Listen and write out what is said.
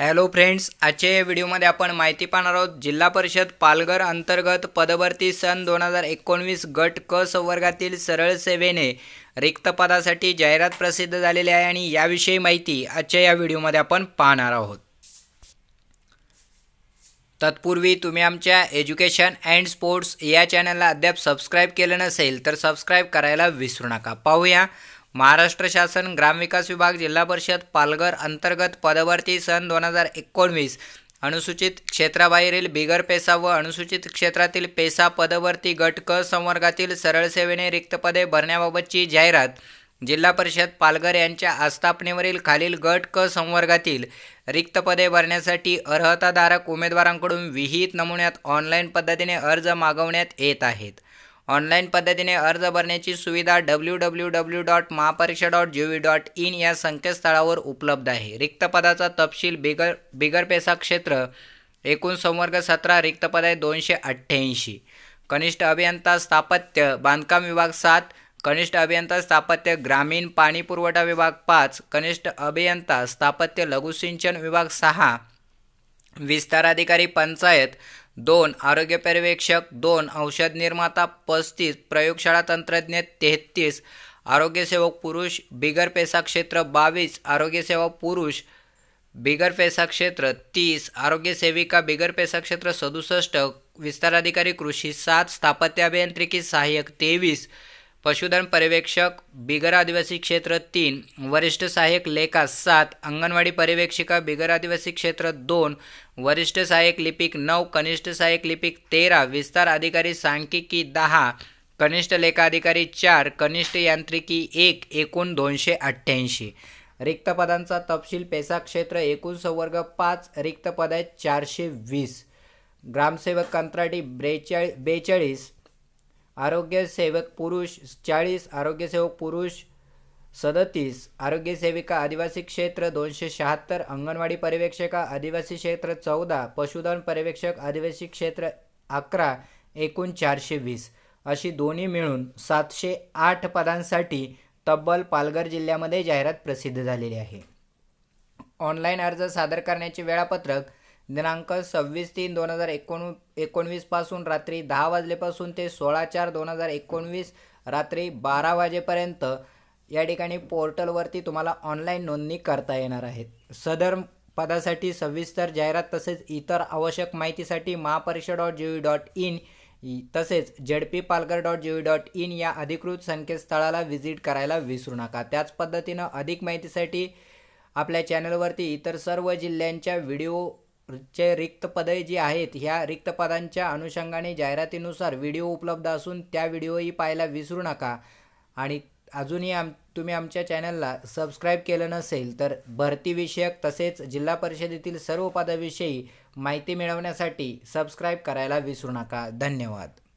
hello friends आजच्या या व्हिडिओमध्ये आपण माहिती पाहणार आहोत जिल्हा परिषद पालघर अंतर्गत पदभरती सन दोन हजार एकोणवीस गट क संवर्गातील सरळ सेवेने रिक्त पदासाठी जाहिरात प्रसिद्ध झालेली आहे आणि याविषयी माहिती आजच्या या व्हिडिओमध्ये आपण पाहणार आहोत तत्पूर्वी तुम्ही आमच्या एज्युकेशन अँड स्पोर्ट्स या चॅनलला अद्याप सबस्क्राईब केलं नसेल तर सबस्क्राईब करायला विसरू नका पाहूया महाराष्ट्र शासन ग्रामविकास विभाग जिल्हा परिषद पालघर अंतर्गत पदवर्ती सन दोन हजार एकोणवीस अनुसूचित क्षेत्राबाहेरील बिगर पेसा व अनुसूचित क्षेत्रातील पेसा पदवर्ती गट क संवर्गातील सरळसेवेने रिक्त पदे भरण्याबाबतची जाहिरात जिल्हा परिषद पालघर यांच्या आस्थापनेवरील खालील गट क संवर्गातील रिक्त पदे भरण्यासाठी अर्हताधारक उमेदवारांकडून विहित नमुन्यात ऑनलाईन पद्धतीने अर्ज मागवण्यात येत आहेत ऑनलाईन पद्धतीने अर्ज भरण्याची सुविधा W W W dot Mahapariksha dot G V dot in या संकेतस्थळावर उपलब्ध आहे रिक्त पदाचा तपशील बिगर बिगर पेसा क्षेत्र एकूण संवर्ग सतरा रिक्त आहे दोनशे अठ्ठ्याऐंशी कनिष्ठ अभियंता स्थापत्य बांधकाम विभाग सात कनिष्ठ अभियंता स्थापत्य ग्रामीण पाणी पुरवठा विभाग पाच कनिष्ठ अभियंता स्थापत्य लघुसिंचन विभाग सहा विस्ताराधिकारी पंचायत दोन आरोग्य पर्यवेक्षक दोन औषध निर्माता पस्तीस प्रयोगशाळा तंत्रज्ञ तेहतीस आरोग्यसेवक पुरुष बिगर पेसा क्षेत्र बावीस आरोग्यसेवक पुरुष बिगर पेसा क्षेत्र तीस आरोग्यसेविका बिगर पेसा क्षेत्र सदुसष्ट विस्ताराधिकारी कृषी सात स्थापत्य अभियांत्रिकी सहाय्यक तेवीस पशुधन पर्यवेक्षक बिगर आदिवासी क्षेत्र तीन वरिष्ठ सहाय्यक लेखा सात अंगणवाडी पर्यवेक्षिका बिगर आदिवासी क्षेत्र दोन वरिष्ठ सहाय्यक लिपिक नऊ कनिष्ठ सहाय्यक लिपिक तेरा विस्तार अधिकारी सांख्यिकी दहा कनिष्ठ लेखा अधिकारी चार कनिष्ठ यांत्रिकी एक एकूण दोनशे अठ्ठ्याऐंशी रिक्त पदांचा तपशील पेसा क्षेत्र एकूण संवर्ग पाच रिक्त आहेत चारशे वीस ग्रामसेवक कंत्राटी ब्रेचाळी बेचाळीस आरोग्यसेवक पुरुष चाळीस आरोग्यसेवक पुरुष सदतीस आरोग्यसेविका आदिवासी क्षेत्र दोनशे शहात्तर अंगणवाडी पर्यवेक्षिका आदिवासी क्षेत्र चौदा पशुधन पर्यवेक्षक आदिवासी क्षेत्र अकरा एकूण चारशे वीस अशी दोन्ही मिळून सातशे आठ पदांसाठी तब्बल पालघर जिल्ह्यामध्ये जाहिरात प्रसिद्ध झालेली आहे ऑनलाईन अर्ज सादर करण्याचे वेळापत्रक दिनांक सव्वीस तीन दोन हजार एकोण एकोणवीसपासून रात्री दहा वाजलेपासून ते सोळा चार दोन हजार एकोणवीस रात्री बारा वाजेपर्यंत या ठिकाणी पोर्टलवरती तुम्हाला ऑनलाईन नोंदणी करता येणार आहेत सदर पदासाठी सविस्तर जाहिरात तसेच इतर आवश्यक माहितीसाठी Mahaparishad dot G V dot in तसेच ZP Palghar dot G V dot in या अधिकृत संकेतस्थळाला व्हिजिट करायला विसरू नका त्याच पद्धतीनं अधिक माहितीसाठी आपल्या चॅनलवरती इतर सर्व जिल्ह्यांच्या व्हिडिओ चे रिक्त पदे जी आहेत ह्या रिक्त पदांच्या अनुषंगाने जाहिरातीनुसार व्हिडिओ उपलब्ध असून त्या व्हिडिओही पाहायला विसरू नका आणि अजूनही आम तुम्ही आमच्या चॅनलला सबस्क्राईब केलं नसेल तर भरतीविषयक तसेच जिल्हा परिषदेतील सर्व पदाविषयी माहिती मिळवण्यासाठी सबस्क्राईब करायला विसरू नका धन्यवाद